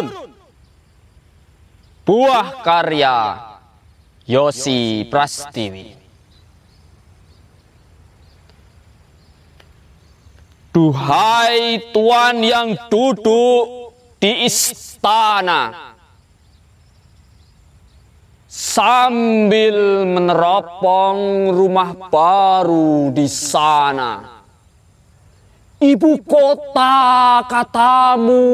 turun. Buah karya Yosi Prastiwi. Duhai tuan yang duduk di istana sambil meneropong rumah baru di sana. Ibu kota katamu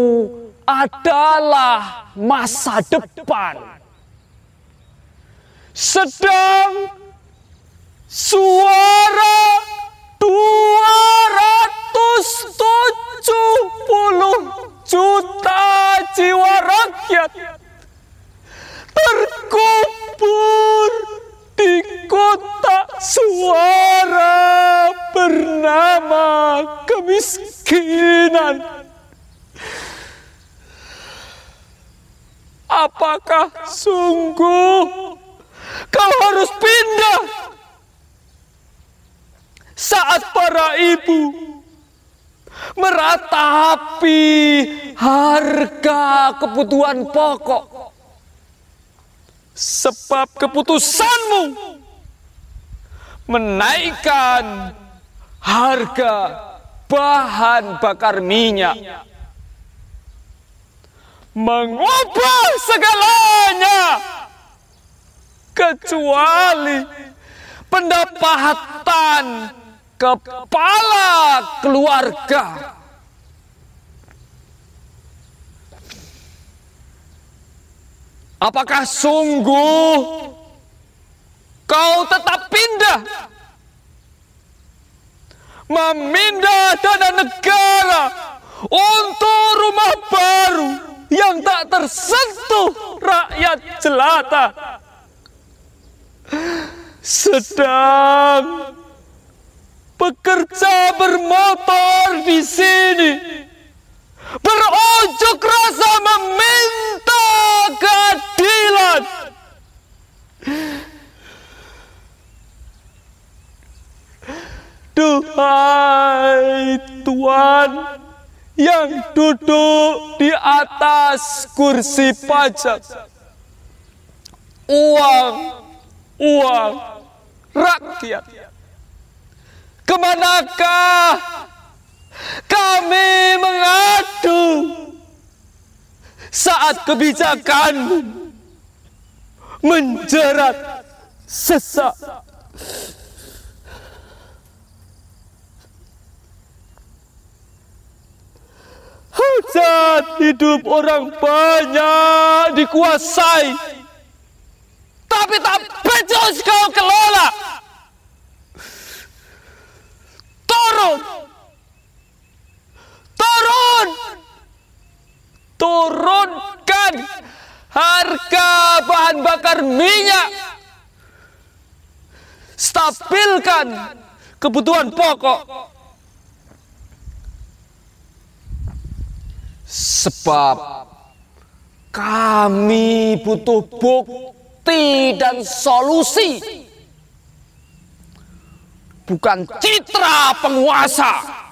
adalah masa depan. Sedang suara 270 juta jiwa rakyat terkumpul di kotak suara bernama kemiskinan Apakah sungguh kau harus pindah saat para ibu meratapi harga kebutuhan pokok sebab keputusanmu menaikkan harga bahan bakar minyak mengubah segalanya kecuali pendapatan kepala keluarga. Apakah sungguh kau tetap pindah? Memindah dana negara untuk rumah baru yang tak tersentuh rakyat jelata sedang bekerja bermotor di sini berujuk rasa meminta keadilan Duhai Tuhan yang duduk di atas kursi pajak. Uang, uang rakyat. Kemanakah kami mengadu saat kebijakan menjerat sesak? Saat hidup orang banyak dikuasai, tapi tak becus kau kelola. Turun, turun, turunkan harga bahan bakar minyak, stabilkan kebutuhan pokok. Sebab kami butuh bukti dan solusi. Bukan citra penguasa.